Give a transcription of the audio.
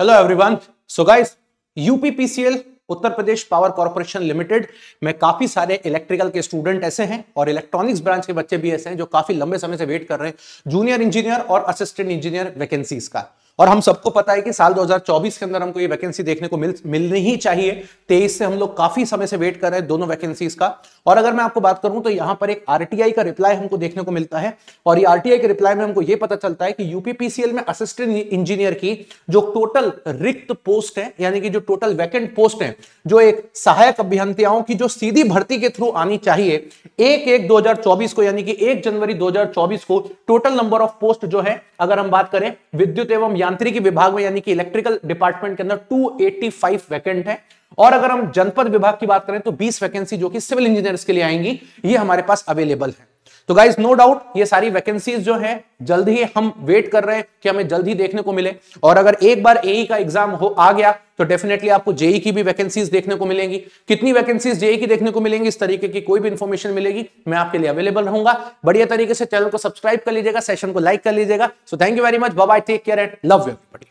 hello everyone so guys UPPCL Uttar Pradesh power corporation limited में काफी सारे इलेक्ट्रिकल के स्टूडेंट ऐसे हैं और इलेक्ट्रॉनिक्स ब्रांच के बच्चे भी ऐसे हैं जो काफी लंबे समय से वेट कर रहे हैं जूनियर इंजीनियर और असिस्टेंट इंजीनियर वैकेंसीज का और हम सबको पता है कि साल 2024 के अंदर हमको ये वैकेंसी देखने को मिल मिलनी ही चाहिए तेईस से हम लोग काफी समय से वेट कर रहे हैं दोनों वैकेंसीज का और अगर मैं आपको बात करूं तो यहां पर एक आरटीआई का रिप्लाई हमको देखने को मिलता है और ये आरटीआई के रिप्लाई में हमको ये पता चलता है कि यूपीपीसीएल में असिस्टेंट इंजीनियर की जो टोटल रिक्त पोस्ट है यानी कि जो टोटल वैकेंट पोस्ट है जो एक सहायक अभियंताओं की जो सीधी भर्ती के थ्रू आनी चाहिए एक एक दो को यानी कि एक जनवरी दो को टोटल नंबर ऑफ पोस्ट जो है अगर हम बात करें विद्युत एवं यांत्रिकी विभाग में यानी कि इलेक्ट्रिकल डिपार्टमेंट के अंदर 285 वैकेंट है और अगर हम जनपद विभाग की बात करें तो 20 वैकेंसी जो कि सिविल इंजीनियर्स के लिए आएंगी ये हमारे पास अवेलेबल है तो गाइज नो डाउट ये सारी वैकेंसीज जो है जल्द ही हम वेट कर रहे हैं कि हमें जल्द ही देखने को मिले और अगर एक बार एई e का एग्जाम हो आ गया तो डेफिनेटली आपको जेई e की भी वैकेंसीज देखने को मिलेंगी कितनी वैकेंसीज जेई e की देखने को मिलेंगी इस तरीके की कोई भी इंफॉर्मेशन मिलेगी मैं आपके लिए अवेलेबल रहूंगा बढ़िया तरीके से चैनल को सब्सक्राइब कर लीजिएगा सेशन को लाइक कर लीजिएगा so thank you very much bye take care and love you